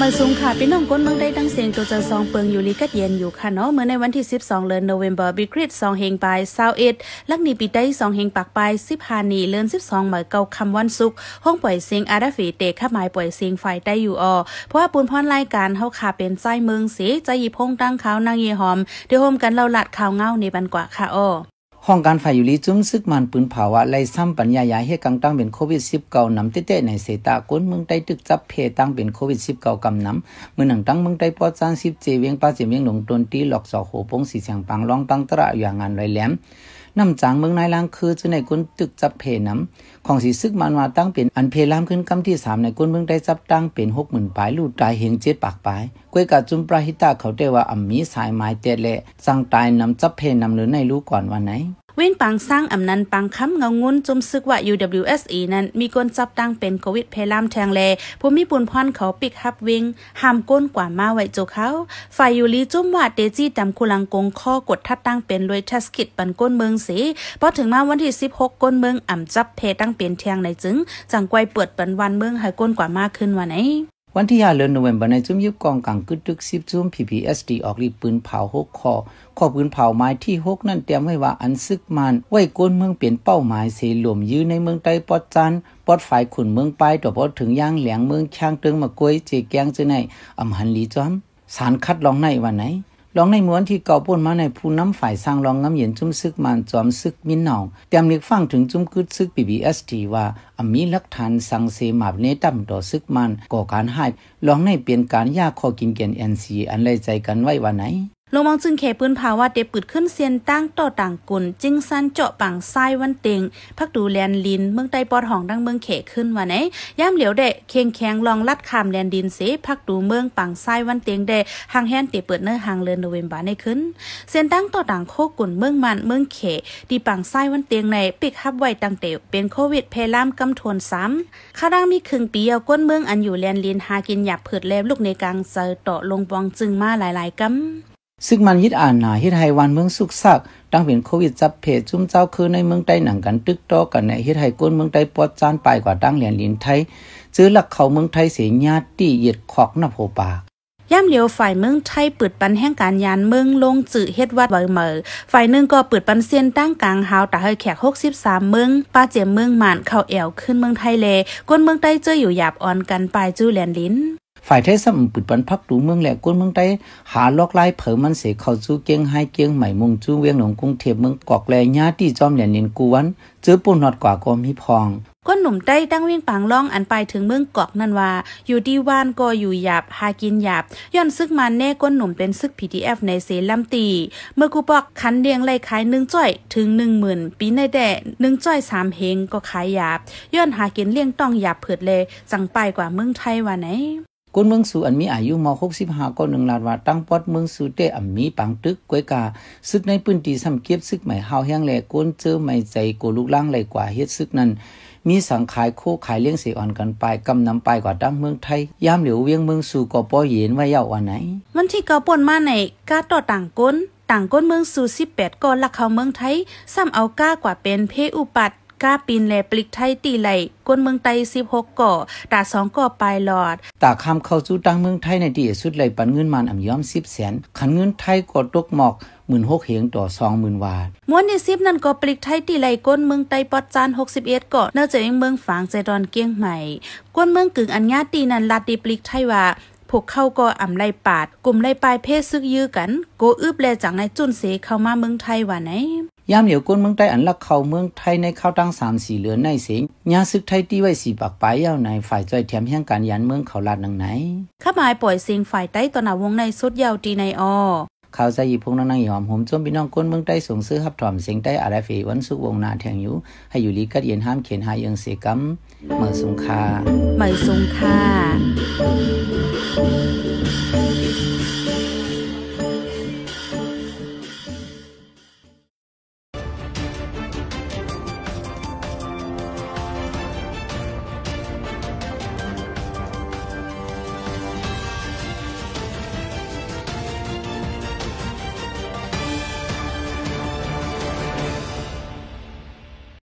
มาสูงค่ะพี่น้องก้นเมืองได้ตั้งเสียงตัวจะซองเปิงอยู่ลีกัดเย็นอยู่ค่ะเนาะเมื่อในวันที่ 12 เดือนโนเวมเบอร์บิกริดสองเฮงปลายซาวเอ็ดลักนีปีได้สองเฮงปากปลายสิบฮานีเลือนสิบสองหมยเกาคำวันศุกร์ห้องปล่อยเสียงอาราฟีเตะข้าหมายปล่อยเสียงไฟได้อยู่ออเพราะว่าปูนพรรายการเฮาค่ะเป็นไส้เมืองสีใจหยิบพงตั้งขาวนางเยหอมเดี๋ยวโฮมกันเราหลัดข่าวเงาในบันกว่าค่ะออห้องการฝ่ายอยู่ลีจุ้มซึกมันปืนภาวะไล่ซ้ำปัญญายาเฮกังตั้งเป็นโควิด -19 นำเตะๆในเสตาก้นเมืองใต้ตึกจับเพตั้งเป็นโควิด -19 กำนำเมื่อหนังตั้งเมืองใต้ปอดจานสิบเจเวียงป้าเจเวียงหลงตนตีหลอกสอโหปงสีเสียงปังร้องปังตระอย่างงานไรแหลมน้ำจางเมืองนายลางคือจะในก้นตึกจับเพน้ำ ของสีซึกมันว่าตั้งเป็นอันเพลามขึ้นกำที่สามในก้นเมืองได้จับตั้งเป็นหกหมื่นปลายลูดตายเฮงเจ็ดปากปลายกวยกาจุมปราหิตาเขาได้ว่าอัมมีสายไม้เตะและสั่งตายน้ำจับเพน้ำหรือในรู้ก่อนวันไหนเว้นปังสร้างอำนันปังค้ำเงางุนจุมซึกว่า UWSE นั้น มีกนจับตั้งเป็นโควิดเพลามแทงแล ผู้มีปุ่นพรเขาปิกฮับวิงห้ามก้นกว่ามาไว้โจเขา ฝ่ายยูรีจุ้มว่าเตจี้ตำคุลังกงข้อกดทัดตั้งเป็นรวยทัสกิดปันก้นเมืองสีพอถึงมาวันที่ 16 ก้นเมืองอ่ำจับเพตั้งเป็นแทงในจึงจังไกวเปิดปันวันเมืองให้ก้นกว่ามาขึ้นวันไหนวันที่ยาเลือนโนเวมเบอร์ในจุ่มยุบกองกังกึดดึกซิบจุ่ม PPSD ออกรีปืนเผาหกคอขออปืนเผาไม้ที่หกนั่นเตรียมไว้ว่าอันซึกมันไว้กวนเมืองเปลี่ยนเป้าหมายเสหลวมยื้อในเมืองใต้ปอดจันปอดฝ่ายขุนเมืองไปต่อปอดถึงย่างเหลียงเมืองช่างเติงมะกวยเจแกงจะไหนอำหันลีจอมสารคัดลองในวันไหนลองในมวนที่เก่าป่นมาในผู้น้ำฝ่ายสร้างรองงำเย็นจุ้มซึกมันจอมซึกมินหนองเตรียมล็กฟังถึงจุ้มกืดซึกีีเอสทีว่าอมีหลักฐานสังเสมาบเนตํมต่อซึกมัน ก่อการหายลองในเปลี่ยนการยากขอกินเกนซีอันไลใจกันไว้วันไหนลงมองจึงเคปืนภาวะเดบปืดขึ้นเซียนตั้งต่อต่างกุลจึงสั้นเจาะปังไส้วันเต็ง พักดูแลนลินเมืองใต้ปอดห้องดังเมืองเขขึ้นวันไหนย่ามเหลียวเดะเคียงแข็งลองลัดคามแลนดินเส พักดูเมืองปังไส้วันเต็งเดะหางแฮนเตเปิดเนื้อหางเลือนโนเวมบาในขึ้นเซียนตั้งต่อต่างโคกุลเมืองมันเมืองเขดีปังไส้วันเตียงในปิกฮับไว้ตังเตวเป็นโควิดเพล่ามกำทวนซ้ำข้าดังมีครึ่งปีเอาก้นเมืองอันอยู่แลนลินหากินหยับเผืดแลบลูกในกลางเจอต่อลงบองจึงมาหลายๆกำซึ่งมันยิดอ่านหนาฮิตไฮวันเมืองสุกซักดังเป็นโควิดจับเพจจุ้มเจ้าคือในเมืองใต้หนังกันตึกโตกันในฮิตไฮก้นเมืองใต้ปอดจานไปกว่าดังเหรียญลินไทยซื้อหลักเขาเมืองไทยเสียญาติเหยียดขอกนับโหปากย่ำเหลียวฝ่ายเมืองไทยเปิดปันแห่งการยานเมืองลงจื่อเฮ็ดวัดไว้เมอฝ่ายหนึ่งก็เปิดปันเซียนตั้งกลางหาวตาเฮยแขก63เมืองป้าเจียมเมืองหมานเข้าแอวขึ้นเมืองไทยเลก้นเมืองใต้เจ้ออยู่หยาบอ่อนกันปลายจู้แลนลิ้นฝ่ายไทยสำปิดบันพักดูเมืองแหลกก้นเมืองไต้หาลอกไล่เผอมันเสียเขาจู่เกียงไฮเกียงใหม่มุงจู้เวียงหลงกรุงเทพเมืองกอกแลญาติจอมเหลียนนินกูวันเจอปูนนอดกว่าก็มีพองก้นหนุ่มใต้ตั้งวิ่งปางล่องอันไปถึงเมืองกอกนั่นว่าอยู่ดีว่านก็อยู่หยาบหากินหยาบย้อนซึกมันแน่ก้นหนุ่มเป็นซึกเอฟในเซลัมตีเมื่อกูบอกคันเดียงไล่ขายหนึ่งจ้อยถึงหนึ่งหมื่นปีในแด่หนึ่งจ้อยสามเฮงก็ขายหยาบย้อนหากินเลี้ยงต้องหยาบเผื่ดเลยสั่งไปกว่าเมืองไทยว่าไหนกุนเมืองสูอันมีอายุมอ65ก็งล้านว่าตั้งปอดเมืองสูเตอันมีปังตึกกวยกา ซึกในพื้นที่สำเก็บซึกใหม่เฮาแห้งแลกุนเจอใหม่ใจกูลูกล่างไหลกว่าเฮ็ดซึกนั้น มีสังขายโคขายเลี้ยงเสอ่อนกันไปกำนำไปกว่าตั้งเมืองไทยยามเหลียวเวียงเมืองสู่กอปอเย็นไว้ยาววันไหนวันที่กอป่นมาไหนกาต่อต่างก้นต่างก้นเมืองสู่18ก่อนลักเข้าเมืองไทยซ้ำเอาก้ากว่าเป็นเพอุปัตก้าปีนแลปลิกไทยตีไหลก้นเมืองไต16ก่อตา2ก่อปลายหลอดตาคำเข้าสู่ตังเมืองไทยในที่สุดเลยปันเงินมันอำยอม10แสนคันเงินไทยก่อตกหมอก16,000เหงต่อ20,000วาทม้วนใน10นั้นก็ปลิกไทยตีไหลก้นเมืองไต้ปอดจาน61ก่อเนื่องจากเมืองฝางใจดอนเกียงใหม่ก้นเมืองกึ่งอันญาตีนั้นลาดดีปลิกไทยว่าพวกเข้าก็อ่าไล่ปาด กลุ่มไล่ปลายเพศซึกยื้อกันโกอึบแลจากในจุนเสเข้ามาเมืองไทยว่าไหนยามเหลียวก้นเมืองไต้อันลักเข้าเมืองไทยในข้าวตั้งสสามี่เหลือในเสียงยาซึกไทยตีไว้สีปากปลายยาวในฝ่ายจอยแถมแห่งการยันเมืองเขาลาดนังไหนข้าหมายปล่อยเสียงฝ่ายใต้ตนาวงในสุดยาวตีในอข่าวใจยิพงนังนังหอมหมจมพี่น้องก้นเมืองใต้ส่งซื้อขับถอมเสียงใต้อาราฟีวันสุกวงนาแทงอยู่ ให้อยู่ลีกัดเย็นห้ามเขียนหายังเสกัมเหมือสงคาเหมือสงคา